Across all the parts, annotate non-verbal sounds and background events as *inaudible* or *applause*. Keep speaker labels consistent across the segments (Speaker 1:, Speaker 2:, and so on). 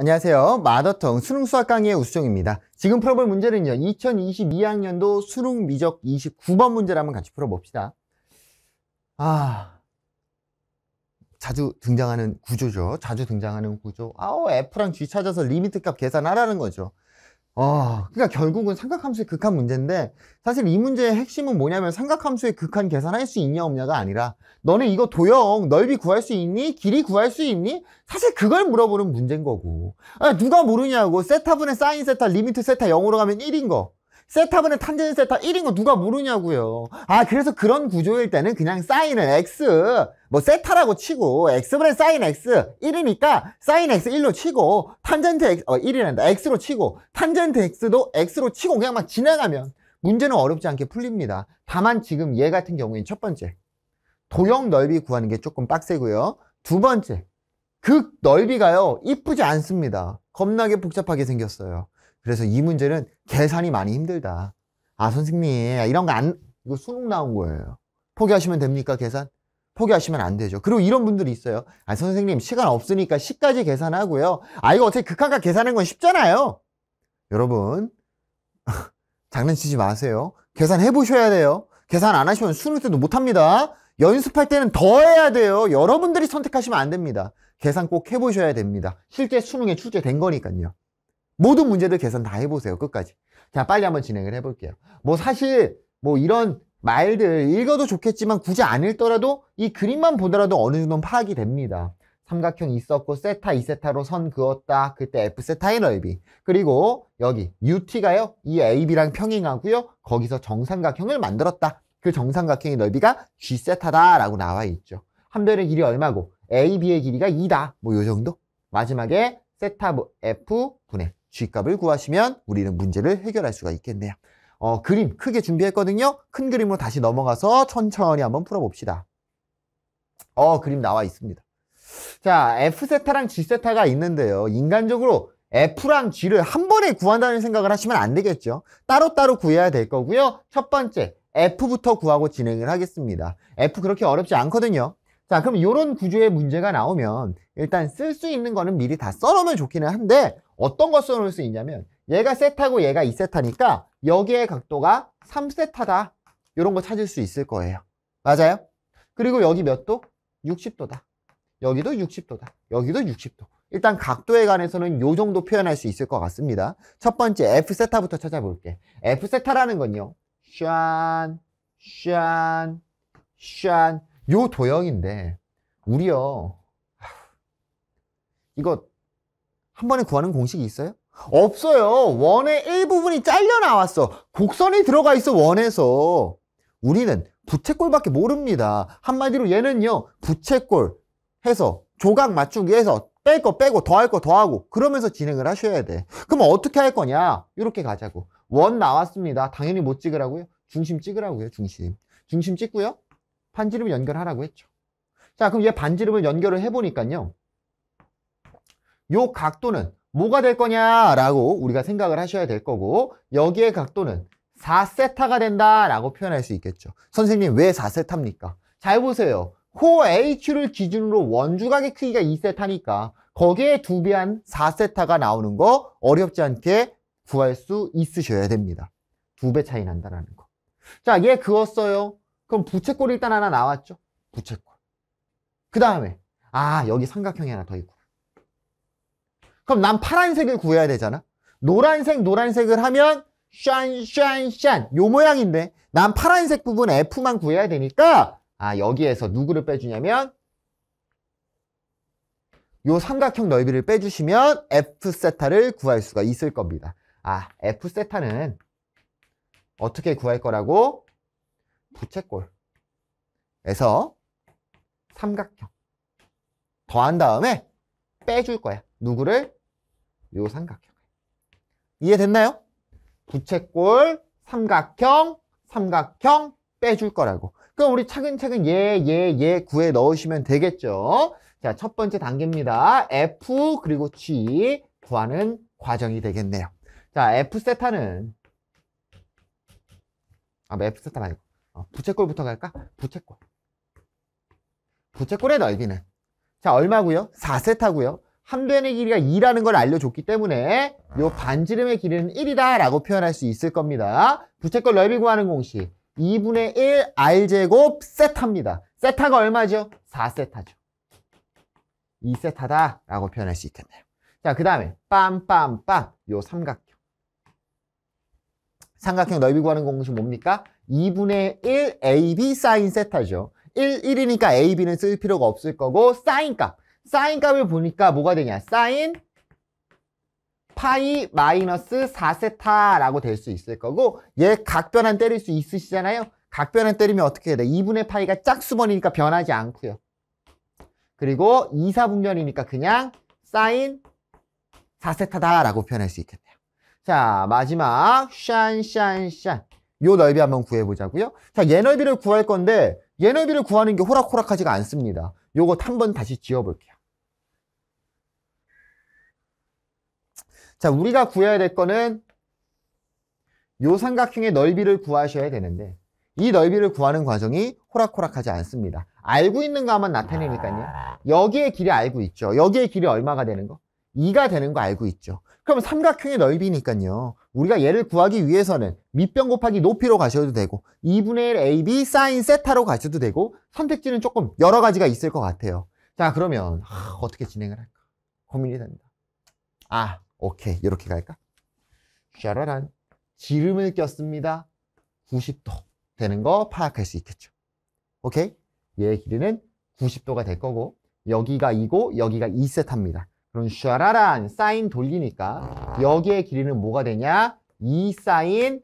Speaker 1: 안녕하세요. 마더텅 수능 수학 강의의 우수정입니다. 지금 풀어볼 문제는요. 2022학년도 수능 미적 29번 문제를 한번 같이 풀어봅시다. 아, 자주 등장하는 구조죠. 자주 등장하는 구조. 아우 F랑 G 찾아서 리미트 값 계산하라는 거죠. 아, 그러니까 결국은 삼각함수의 극한 문제인데 사실 이 문제의 핵심은 뭐냐면 삼각함수의 극한 계산할 수 있냐 없냐가 아니라 너네 이거 도형 넓이 구할 수 있니? 길이 구할 수 있니? 사실 그걸 물어보는 문제인 거고 아, 누가 모르냐고 세타분의 사인 세타, 리미트 세타 0으로 가면 1인 거 세타분의 탄젠 세타 1인 거 누가 모르냐고요. 아 그래서 그런 구조일 때는 그냥 사인은 x 뭐 세타라고 치고 x분의 사인 x 1이니까 사인 x 1로 치고 탄젠트 x 어 1이란다 x로 치고 탄젠트 x도 x로 치고 그냥 막 지나가면 문제는 어렵지 않게 풀립니다. 다만 지금 얘 같은 경우엔 첫 번째 도형 넓이 구하는 게 조금 빡세고요. 두 번째 극 넓이가요 이쁘지 않습니다. 겁나게 복잡하게 생겼어요. 그래서 이 문제는 계산이 많이 힘들다. 아, 선생님, 이런 거 안, 이거 수능 나온 거예요. 포기하시면 됩니까, 계산? 포기하시면 안 되죠. 그리고 이런 분들이 있어요. 아, 선생님, 시간 없으니까 시까지 계산하고요. 아, 이거 어떻게 극한값 계산하는 건 쉽잖아요. 여러분, *laughs* 장난치지 마세요. 계산해 보셔야 돼요. 계산 안 하시면 수능 때도 못 합니다. 연습할 때는 더 해야 돼요. 여러분들이 선택하시면 안 됩니다. 계산 꼭 해보셔야 됩니다. 실제 수능에 출제된 거니까요. 모든 문제들 계산 다 해보세요. 끝까지. 자, 빨리 한번 진행을 해볼게요. 뭐 사실 뭐 이런 말들 읽어도 좋겠지만 굳이 안 읽더라도 이 그림만 보더라도 어느 정도 파악이 됩니다. 삼각형 있었고 세타, 이세타로선 그었다. 그때 F세타의 넓이. 그리고 여기 UT가요. 이 AB랑 평행하고요. 거기서 정삼각형을 만들었다. 그 정삼각형의 넓이가 G세타다라고 나와 있죠. 한 변의 길이 얼마고 AB의 길이가 2다. 뭐 요 정도. 마지막에 세타 뭐 F 분의 G값을 구하시면 우리는 문제를 해결할 수가 있겠네요. 어, 그림 크게 준비했거든요. 큰 그림으로 다시 넘어가서 천천히 한번 풀어봅시다. 어, 그림 나와 있습니다. 자, F세타랑 G세타가 있는데요. 인간적으로 F랑 G를 한 번에 구한다는 생각을 하시면 안 되겠죠. 따로따로 구해야 될 거고요. 첫 번째, F부터 구하고 진행을 하겠습니다. F 그렇게 어렵지 않거든요. 자, 그럼 이런 구조의 문제가 나오면 일단 쓸 수 있는 거는 미리 다 써놓으면 좋기는 한데 어떤 거 써놓을 수 있냐면 얘가 세타고 얘가 2세타니까 여기의 각도가 3세타다. 이런 거 찾을 수 있을 거예요. 맞아요? 그리고 여기 몇 도? 60도다. 여기도 60도다. 여기도 60도. 일단 각도에 관해서는 요 정도 표현할 수 있을 것 같습니다. 첫 번째 F세타부터 찾아볼게. F세타라는 건요. 샨, 샨, 샨. 요 도형인데 우리요 이거 한 번에 구하는 공식이 있어요? 없어요. 원의 일부분이 잘려 나왔어. 곡선이 들어가 있어 원에서. 우리는 부채꼴밖에 모릅니다. 한마디로 얘는요 부채꼴 해서 조각 맞추기 해서 뺄 거 빼고 더할 거 더하고 그러면서 진행을 하셔야 돼. 그럼 어떻게 할 거냐? 이렇게 가자고. 원 나왔습니다. 당연히 못 찍으라고요. 중심 찍으라고요. 중심. 중심 찍고요. 반지름을 연결하라고 했죠. 자, 그럼 얘 반지름을 연결을 해보니까요. 요 각도는 뭐가 될 거냐라고 우리가 생각을 하셔야 될 거고 여기의 각도는 4세타가 된다라고 표현할 수 있겠죠. 선생님 왜 4세타입니까? 잘 보세요. 호 H를 기준으로 원주각의 크기가 2세타니까 거기에 두배한 4세타가 나오는 거 어렵지 않게 구할 수 있으셔야 됩니다. 두 배 차이 난다라는 거. 자, 얘 그었어요. 그럼 부채꼴 일단 하나 나왔죠. 부채꼴. 그 다음에 아 여기 삼각형이 하나 더 있고. 그럼 난 파란색을 구해야 되잖아. 노란색 노란색을 하면 샨샨샨 요 모양인데 난 파란색 부분 F만 구해야 되니까 아 여기에서 누구를 빼주냐면 요 삼각형 넓이를 빼주시면 F세타를 구할 수가 있을 겁니다. 아 F세타는 어떻게 구할 거라고? 부채꼴에서 삼각형 더한 다음에 빼줄 거야. 누구를? 요 삼각형. 이해됐나요? 부채꼴, 삼각형, 삼각형 빼줄 거라고. 그럼 우리 차근차근 예, 예, 예 구에 넣으시면 되겠죠. 자, 첫 번째 단계입니다. F 그리고 G 구하는 과정이 되겠네요. 자, F 세타는 아, 뭐 F 세타 말고 어, 부채꼴부터 갈까? 부채꼴. 부채꼴의 넓이는 자 얼마고요? 4세타고요. 한 변의 길이가 2라는 걸 알려줬기 때문에 요 반지름의 길이는 1이다 라고 표현할 수 있을 겁니다. 부채꼴 넓이 구하는 공식 2분의 1 r제곱 세타입니다. 세타가 얼마죠? 4세타죠. 2세타다 라고 표현할 수 있겠네요. 자, 그 다음에 빰빰빰 요 삼각형. 삼각형 넓이 구하는 공식 뭡니까? 2분의 1 AB 사인 세타죠. 1, 1이니까 AB는 쓸 필요가 없을 거고 사인 값. 사인 값을 보니까 뭐가 되냐. 사인 파이 마이너스 4세타라고 될 수 있을 거고 얘 각변환 때릴 수 있으시잖아요. 각변환 때리면 어떻게 해야 돼? 2분의 파이가 짝수번이니까 변하지 않고요. 그리고 2, 4분면이니까 그냥 사인 4세타다라고 표현할 수 있겠네요. 자, 마지막 샨샨샨. 요 넓이 한번 구해보자고요. 자, 얘 넓이를 구할 건데 얘 넓이를 구하는 게 호락호락하지가 않습니다. 요거 한번 다시 지어볼게요. 자, 우리가 구해야 될 거는 요 삼각형의 넓이를 구하셔야 되는데 이 넓이를 구하는 과정이 호락호락하지 않습니다. 알고 있는 것만 나타내니까요. 여기의 길이 알고 있죠. 여기의 길이 얼마가 되는 거? 2가 되는 거 알고 있죠. 그럼 삼각형의 넓이니까요. 우리가 얘를 구하기 위해서는 밑변 곱하기 높이로 가셔도 되고 2분의 1 AB 사인 세타로 가셔도 되고 선택지는 조금 여러 가지가 있을 것 같아요. 자 그러면 하, 어떻게 진행을 할까? 고민이 됩니다. 아 오케이 이렇게 갈까? 샤라란 지름을 꼈습니다. 90도 되는 거 파악할 수 있겠죠. 오케이? 얘의 길이는 90도가 될 거고 여기가 2고 여기가 2세타입니다. 그럼 샤라란 사인 돌리니까 여기의 길이는 뭐가 되냐? 이 사인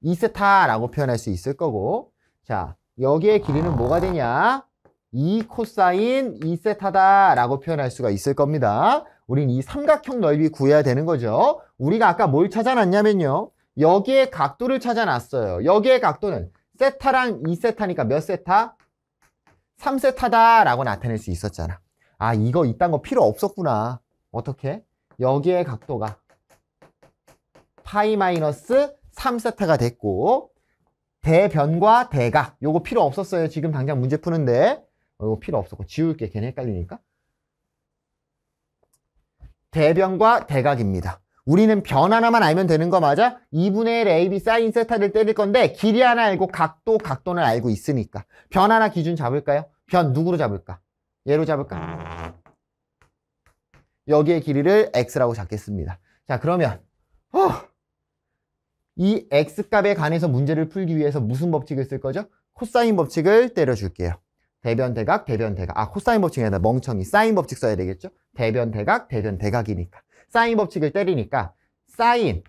Speaker 1: 이세타라고 표현할 수 있을 거고 자 여기의 길이는 뭐가 되냐? 이 코사인 이세타다라고 표현할 수가 있을 겁니다. 우린 이 삼각형 넓이 구해야 되는 거죠. 우리가 아까 뭘 찾아놨냐면요. 여기에 각도를 찾아놨어요. 여기에 각도는 세타랑 이세타니까몇 세타? 삼세타다라고 나타낼 수 있었잖아. 아 이거 이딴 거 필요 없었구나 어떻게? 여기에 각도가 파이 마이너스 3세타가 됐고 대변과 대각 요거 필요 없었어요 지금 당장 문제 푸는데 어, 이거 필요 없었고 지울게 걔네 헷갈리니까 대변과 대각입니다 우리는 변 하나만 알면 되는 거 맞아? 2분의 1 AB 사인 세타를 때릴 건데 길이 하나 알고 각도, 각도는 알고 있으니까 변 하나 기준 잡을까요? 변 누구로 잡을까? 얘로 잡을까? 여기의 길이를 x라고 잡겠습니다. 자 그러면 어, 이 x값에 관해서 문제를 풀기 위해서 무슨 법칙을 쓸 거죠? 코사인 법칙을 때려줄게요. 대변 대각, 대변 대각. 아, 코사인 법칙이 아니라 멍청이. 사인 법칙 써야 되겠죠? 대변 대각, 대변 대각이니까. 사인 법칙을 때리니까 사인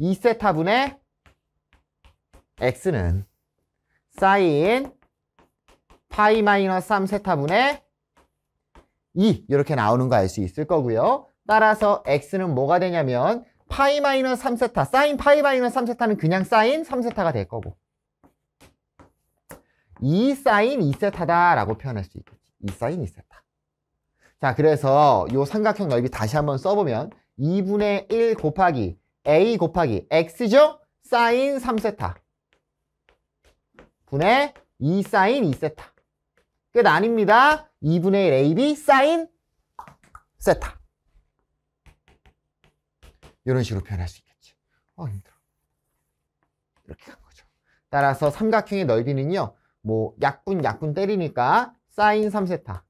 Speaker 1: 2세타분의 x는 사인 파이 마이너스 3세타분의 2 이렇게 나오는 거 알 수 있을 거고요. 따라서 x는 뭐가 되냐면 파이 마이너스 3세타 사인 파이 마이너스 3세타는 그냥 사인 3세타가 될 거고 2 사인 2세타다라고 표현할 수 있겠지. 2 사인 2세타. 자, 그래서 이 삼각형 넓이 다시 한번 써보면 2분의 1 곱하기 a 곱하기 x죠? 사인 3세타 분의 2 사인 2세타. 그게 나뉩니다. 2분의 1 AB 사인 세타. 이런 식으로 표현할 수 있겠지. 어, 힘들어. 이렇게 간 거죠. 따라서 삼각형의 넓이는요. 뭐 약분 약분 때리니까 사인 3세타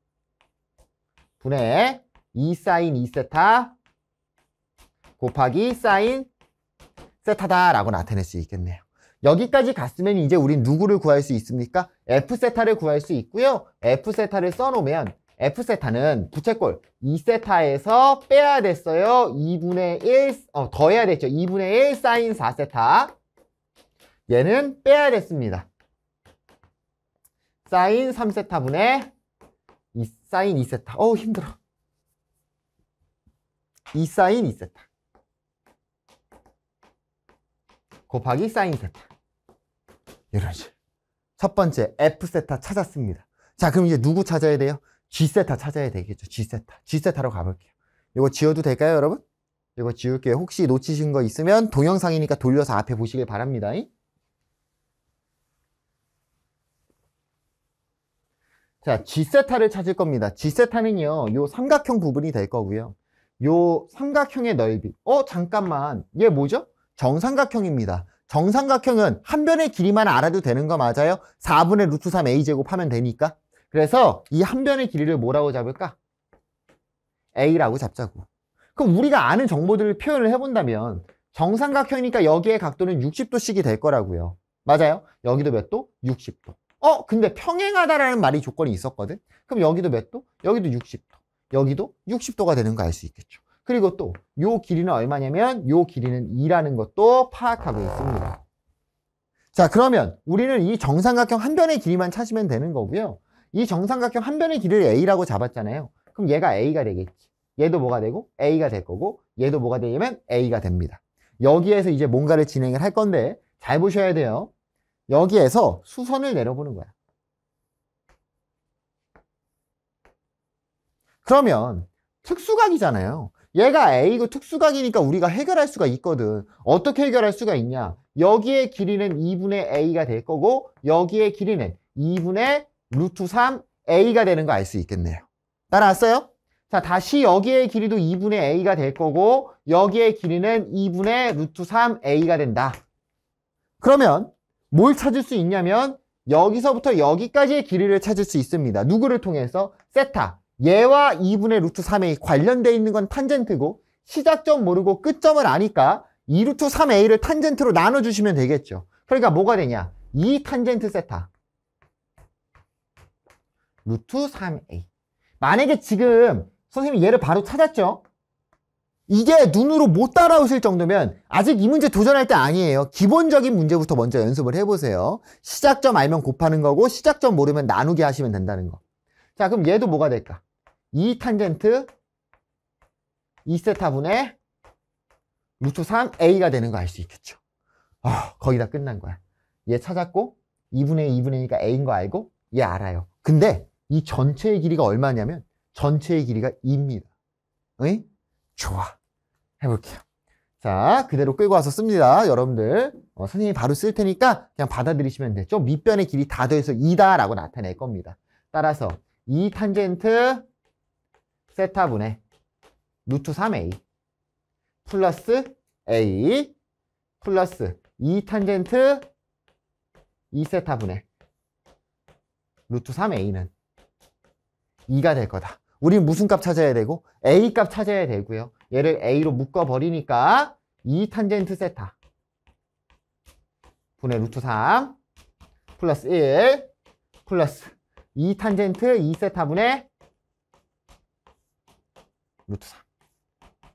Speaker 1: 분의 2 사인 2세타 곱하기 사인 세타다라고 나타낼 수 있겠네요. 여기까지 갔으면 이제 우린 누구를 구할 수 있습니까? F세타를 구할 수 있고요. F세타를 써놓으면 F세타는 부채꼴 2세타에서 빼야 됐어요. 2분의 1, 어, 더해야 됐죠. 2분의 1 사인 4세타. 얘는 빼야 됐습니다. 사인 3세타분의 2, 사인 2세타. 어우, 힘들어. 2 사인 2세타. 곱하기 사인 세타. 이런 식으로. 첫 번째 F세타 찾았습니다. 자 그럼 이제 누구 찾아야 돼요? G세타 찾아야 되겠죠. G세타. G세타로 가볼게요. 이거 지워도 될까요 여러분? 이거 지울게요. 혹시 놓치신 거 있으면 동영상이니까 돌려서 앞에 보시길 바랍니다. 자, G세타를 찾을 겁니다. G세타는요, 요 삼각형 부분이 될 거고요. 요 삼각형의 넓이. 어, 잠깐만. 얘 뭐죠? 정삼각형입니다. 정삼각형은 한 변의 길이만 알아도 되는 거 맞아요? 4분의 루트 3 a제곱 하면 되니까. 그래서 이 한 변의 길이를 뭐라고 잡을까? a라고 잡자고. 그럼 우리가 아는 정보들을 표현을 해본다면 정삼각형이니까 여기의 각도는 60도씩이 될 거라고요. 맞아요? 여기도 몇 도? 60도. 어? 근데 평행하다라는 말이 조건이 있었거든? 그럼 여기도 몇 도? 여기도 60도. 여기도 60도가 되는 거 알 수 있겠죠. 그리고 또 요 길이는 얼마냐면 요 길이는 2라는 것도 파악하고 있습니다. 자 그러면 우리는 이 정삼각형 한 변의 길이만 찾으면 되는 거고요. 이 정삼각형 한 변의 길이를 A라고 잡았잖아요. 그럼 얘가 A가 되겠지. 얘도 뭐가 되고 A가 될 거고 얘도 뭐가 되냐면 A가 됩니다. 여기에서 이제 뭔가를 진행을 할 건데 잘 보셔야 돼요. 여기에서 수선을 내려보는 거야. 그러면 특수각이잖아요. 얘가 A고 특수각이니까 우리가 해결할 수가 있거든 어떻게 해결할 수가 있냐 여기의 길이는 2분의 A가 될 거고 여기의 길이는 2분의 루트 3 A가 되는 거 알 수 있겠네요 따라왔어요? 자 다시 여기의 길이도 2분의 A가 될 거고 여기의 길이는 2분의 루트 3 A가 된다 그러면 뭘 찾을 수 있냐면 여기서부터 여기까지의 길이를 찾을 수 있습니다 누구를 통해서? 세타 얘와 2분의 루트 3a 관련돼 있는 건 탄젠트고 시작점 모르고 끝점을 아니까 2루트 3a를 탄젠트로 나눠주시면 되겠죠. 그러니까 뭐가 되냐? 2 탄젠트 세타 루트 3a 만약에 지금 선생님이 얘를 바로 찾았죠? 이게 눈으로 못 따라오실 정도면 아직 이 문제 도전할 때 아니에요. 기본적인 문제부터 먼저 연습을 해보세요. 시작점 알면 곱하는 거고 시작점 모르면 나누게 하시면 된다는 거. 자 그럼 얘도 뭐가 될까? 2 탄젠트 2세타분의 루트 3a가 되는 거 알 수 있겠죠. 아, 거의 다 끝난 거야. 얘 찾았고 2분의 2분의 2가 a인 거 알고 얘 알아요. 근데 이 전체의 길이가 얼마냐면 전체의 길이가 2입니다. 응? 좋아. 해볼게요. 자, 그대로 끌고 와서 씁니다. 여러분들. 어, 선생님이 바로 쓸 테니까 그냥 받아들이시면 돼. 좀 밑변의 길이 다돼서 2다라고 나타낼 겁니다. 따라서 2 탄젠트 세타분의 루트 3a 플러스 a 플러스 2 탄젠트 2세타분의 루트 3a는 2가 될 거다. 우린 무슨 값 찾아야 되고? a 값 찾아야 되고요. 얘를 a로 묶어버리니까 2 탄젠트 세타 분의 루트 3 플러스 1 플러스 2 탄젠트 2세타분의 루트 3.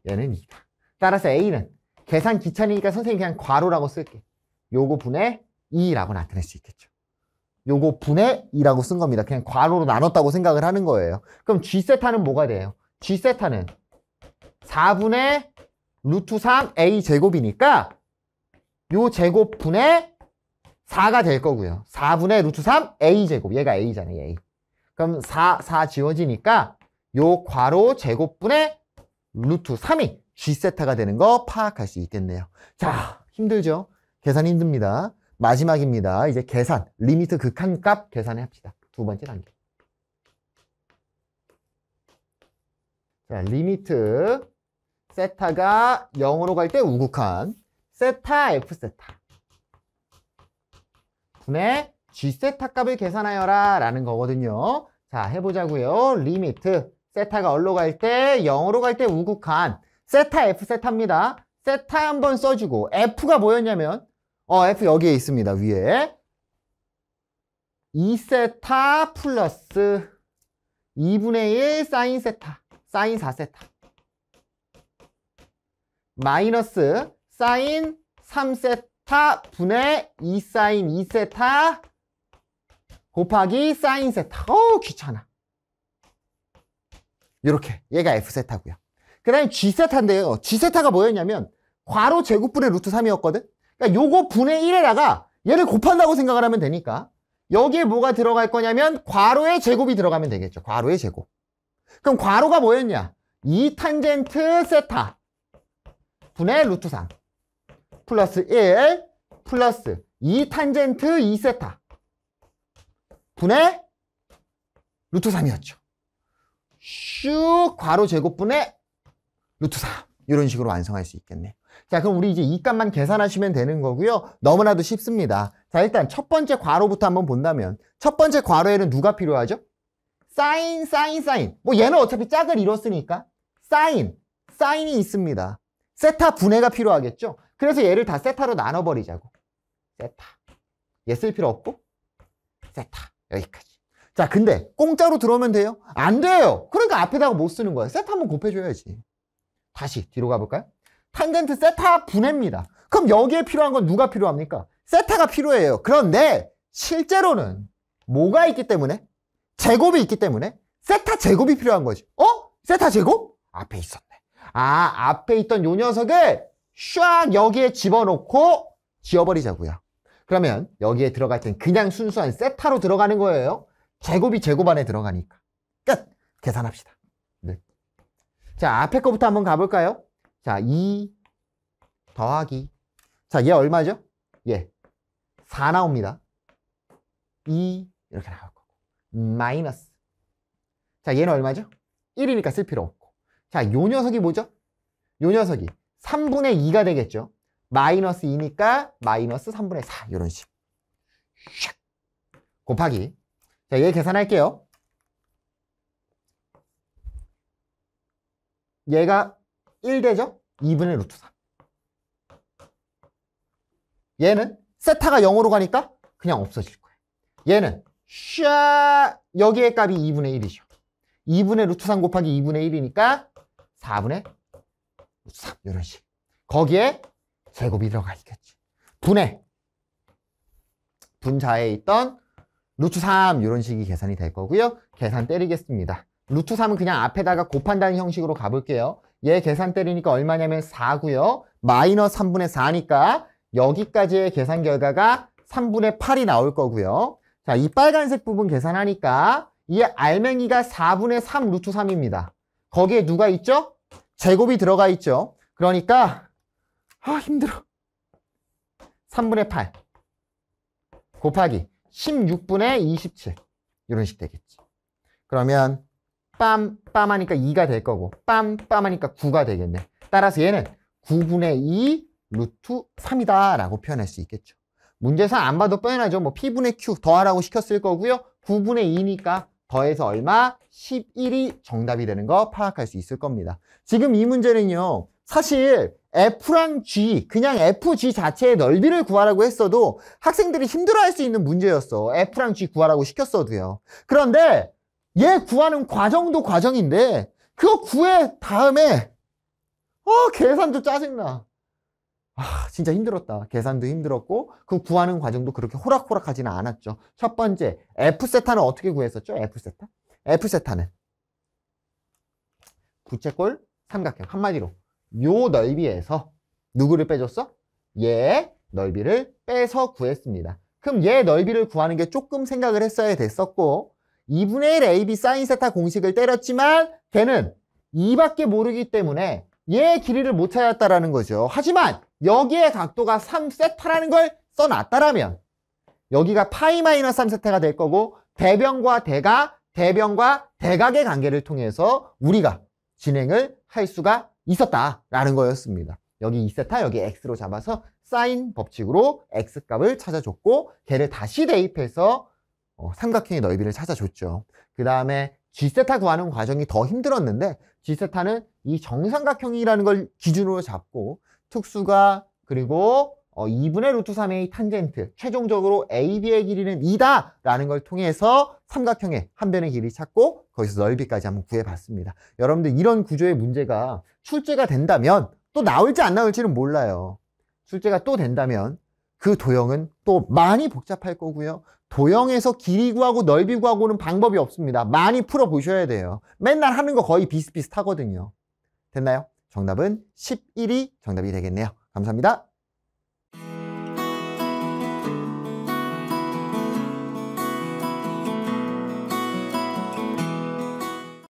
Speaker 1: 얘는 2다. 따라서 A는 계산 귀찮으니까 선생님 그냥 괄호라고 쓸게. 요거 분의 2라고 나타낼 수 있겠죠. 요거 분의 2라고 쓴 겁니다. 그냥 괄호로 나눴다고 생각을 하는 거예요. 그럼 G세타는 뭐가 돼요? G세타는 4분의 루트 3A 제곱이니까 요 제곱 분의 4가 될 거고요. 4분의 루트 3 A 제곱. 얘가 A잖아요. A. 그럼 4, 4 지워지니까 요 괄호 제곱분의 루트 3이 G세타가 되는 거 파악할 수 있겠네요. 자, 힘들죠? 계산 힘듭니다. 마지막입니다. 이제 계산, 리미트 극한값 계산해 합시다. 두 번째 단계. 자, 리미트 세타가 0으로 갈 때 우극한 세타 F세타 분의 G세타 값을 계산하여라 라는 거거든요. 자, 해보자고요. 리미트 세타가 얼로 갈때 0으로 갈 때 우극한 세타 F 세타입니다. 세타 한번 써주고 F가 뭐였냐면 어 F 여기에 있습니다. 위에 2세타 플러스 2분의 1 사인 세타 사인 4세타 마이너스 사인 3세타 분의 2 사인 2세타 곱하기 사인 세타 어 귀찮아 이렇게 얘가 F세타고요. 그 다음에 G세타인데요. G세타가 뭐였냐면 괄호 제곱분의 루트 3이었거든? 그러니까 요거 분의 1에다가 얘를 곱한다고 생각을 하면 되니까 여기에 뭐가 들어갈 거냐면 괄호의 제곱이 들어가면 되겠죠. 괄호의 제곱. 그럼 괄호가 뭐였냐? 2 탄젠트 세타 분의 루트 3 플러스 1 플러스 2 탄젠트 2 세타 분의 루트 3이었죠. 슉 괄호 제곱분의 루트 4 이런 식으로 완성할 수있겠네자 그럼 우리 이제 이 값만 계산하시면 되는 거고요. 너무나도 쉽습니다. 자 일단 첫 번째 괄호부터 한번 본다면 첫 번째 괄호에는 누가 필요하죠? 사인 사인 사인 뭐 얘는 어차피 짝을 이뤘으니까 사인 사인이 있습니다. 세타 분해가 필요하겠죠? 그래서 얘를 다 세타로 나눠버리자고. 세타. 얘 쓸 필요 없고 세타 여기까지. 자, 근데 공짜로 들어오면 돼요? 안 돼요. 그러니까 앞에다가 못 뭐 쓰는 거야. 세타 한번 곱해줘야지. 다시 뒤로 가볼까요? 탄젠트 세타 분해입니다. 그럼 여기에 필요한 건 누가 필요합니까? 세타가 필요해요. 그런데 실제로는 뭐가 있기 때문에? 제곱이 있기 때문에 세타 제곱이 필요한 거지. 어? 세타 제곱? 앞에 있었네. 아, 앞에 있던 요 녀석을 샥 여기에 집어넣고 지워버리자고요. 그러면 여기에 들어갈 땐 그냥 순수한 세타로 들어가는 거예요. 제곱이 제곱 안에 들어가니까. 끝! 계산합시다. 네. 자, 앞에 거부터 한번 가볼까요? 자, 2 더하기. 자, 얘 얼마죠? 얘. 예. 4 나옵니다. 2 이렇게 나올 거고. 마이너스. 자, 얘는 얼마죠? 1이니까 쓸 필요 없고. 자, 요 녀석이 뭐죠? 요 녀석이 3분의 2가 되겠죠. 마이너스 2니까 마이너스 3분의 4 이런 식. 곱하기 자, 얘 계산할게요. 얘가 1되죠 2분의 루트 3. 얘는 세타가 0으로 가니까 그냥 없어질 거예요. 얘는 샤 여기의 값이 2분의 1이죠. 2분의 루트 3 곱하기 2분의 1이니까 4분의 루트 3 이런 식. 거기에 제곱이 들어가 있겠지. 분의 분자에 있던 루트 3 이런 식이 계산이 될 거고요. 계산 때리겠습니다. 루트 3은 그냥 앞에다가 곱한다는 형식으로 가볼게요. 얘 계산 때리니까 얼마냐면 4고요. 마이너스 3분의 4니까 여기까지의 계산 결과가 3분의 8이 나올 거고요. 자, 이 빨간색 부분 계산하니까 이 알맹이가 4분의 3 루트 3입니다. 거기에 누가 있죠? 제곱이 들어가 있죠. 그러니까 아 힘들어. 3분의 8 곱하기 16분의 27 이런 식 되겠지. 그러면 빰, 빰 하니까 2가 될 거고 빰, 빰 하니까 9가 되겠네. 따라서 얘는 9분의 2 루트 3이다 라고 표현할 수 있겠죠. 문제상 안 봐도 뻔하죠. 뭐 P분의 Q 더하라고 시켰을 거고요. 9분의 2니까 더해서 얼마? 11이 정답이 되는 거 파악할 수 있을 겁니다. 지금 이 문제는요. 사실 F랑 G, 그냥 FG 자체의 넓이를 구하라고 했어도 학생들이 힘들어할 수 있는 문제였어. F랑 G 구하라고 시켰어도요. 그런데 얘 구하는 과정도 과정인데 그거 구해 다음에 어 계산도 짜증나. 아 진짜 힘들었다. 계산도 힘들었고 그 구하는 과정도 그렇게 호락호락하지는 않았죠. 첫 번째 F세타는 어떻게 구했었죠? F세타? F세타는 부채꼴 삼각형 한마디로 요 넓이에서 누구를 빼줬어? 얘 넓이를 빼서 구했습니다. 그럼 얘 넓이를 구하는 게 조금 생각을 했어야 됐었고 2분의 1 AB 사인 세타 공식을 때렸지만 걔는 2밖에 모르기 때문에 얘 길이를 못 찾았다라는 거죠. 하지만 여기에 각도가 3세타라는 걸 써놨다라면 여기가 파이 마이너스 3세타가 될 거고 대변과 대각, 대변과 대각의 관계를 통해서 우리가 진행을 할 수가 있었다라는 거였습니다. 여기 2세타, 여기 x로 잡아서 사인 법칙으로 x값을 찾아줬고 걔를 다시 대입해서 어, 삼각형의 넓이를 찾아줬죠. 그 다음에 G세타 구하는 과정이 더 힘들었는데 G세타는 이 정삼각형이라는 걸 기준으로 잡고 특수가 그리고 어, 2분의 루트 3의 탄젠트, 최종적으로 AB의 길이는 2다! 라는 걸 통해서 삼각형의 한 변의 길이 찾고 거기서 넓이까지 한번 구해봤습니다. 여러분들 이런 구조의 문제가 출제가 된다면 또 나올지 안 나올지는 몰라요. 출제가 또 된다면 그 도형은 또 많이 복잡할 거고요. 도형에서 길이 구하고 넓이 구하고는 방법이 없습니다. 많이 풀어보셔야 돼요. 맨날 하는 거 거의 비슷비슷하거든요. 됐나요? 정답은 11이 정답이 되겠네요. 감사합니다.